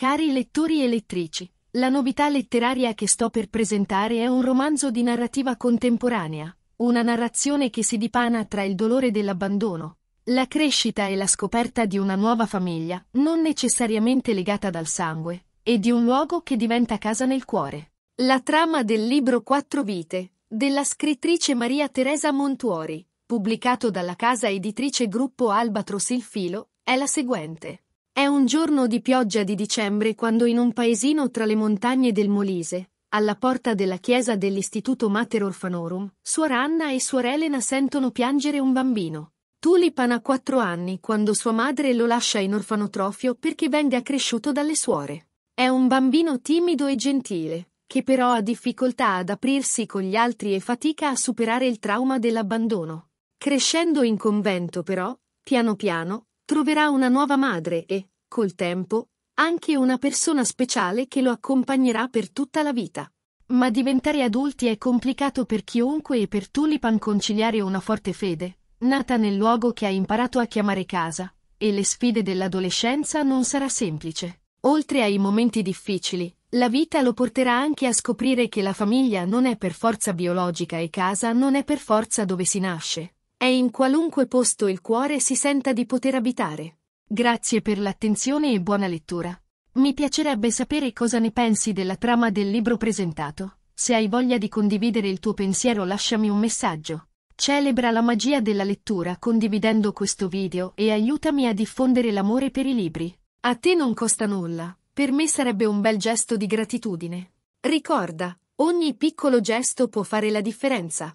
Cari lettori e lettrici, la novità letteraria che sto per presentare è un romanzo di narrativa contemporanea, una narrazione che si dipana tra il dolore dell'abbandono, la crescita e la scoperta di una nuova famiglia, non necessariamente legata dal sangue, e di un luogo che diventa casa nel cuore. La trama del libro Quattro vite, della scrittrice Maria Teresa Montuori, pubblicato dalla casa editrice Gruppo Albatros Il Filo, è la seguente. È un giorno di pioggia di dicembre quando in un paesino tra le montagne del Molise, alla porta della chiesa dell'Istituto Mater Orfanorum, suor Anna e suor Elena sentono piangere un bambino. Tulipan ha quattro anni quando sua madre lo lascia in orfanotrofio perché venga cresciuto dalle suore. È un bambino timido e gentile, che però ha difficoltà ad aprirsi con gli altri e fatica a superare il trauma dell'abbandono. Crescendo in convento però, piano piano, troverà una nuova madre e, col tempo, anche una persona speciale che lo accompagnerà per tutta la vita. Ma diventare adulti è complicato per chiunque e per Tulipan conciliare una forte fede, nata nel luogo che ha imparato a chiamare casa, e le sfide dell'adolescenza non sarà semplice. Oltre ai momenti difficili, la vita lo porterà anche a scoprire che la famiglia non è per forza biologica e casa non è per forza dove si nasce, è in qualunque posto il cuore si senta di poter abitare. Grazie per l'attenzione e buona lettura. Mi piacerebbe sapere cosa ne pensi della trama del libro presentato. Se hai voglia di condividere il tuo pensiero lasciami un messaggio. Celebra la magia della lettura condividendo questo video e aiutami a diffondere l'amore per i libri. A te non costa nulla, per me sarebbe un bel gesto di gratitudine. Ricorda, ogni piccolo gesto può fare la differenza.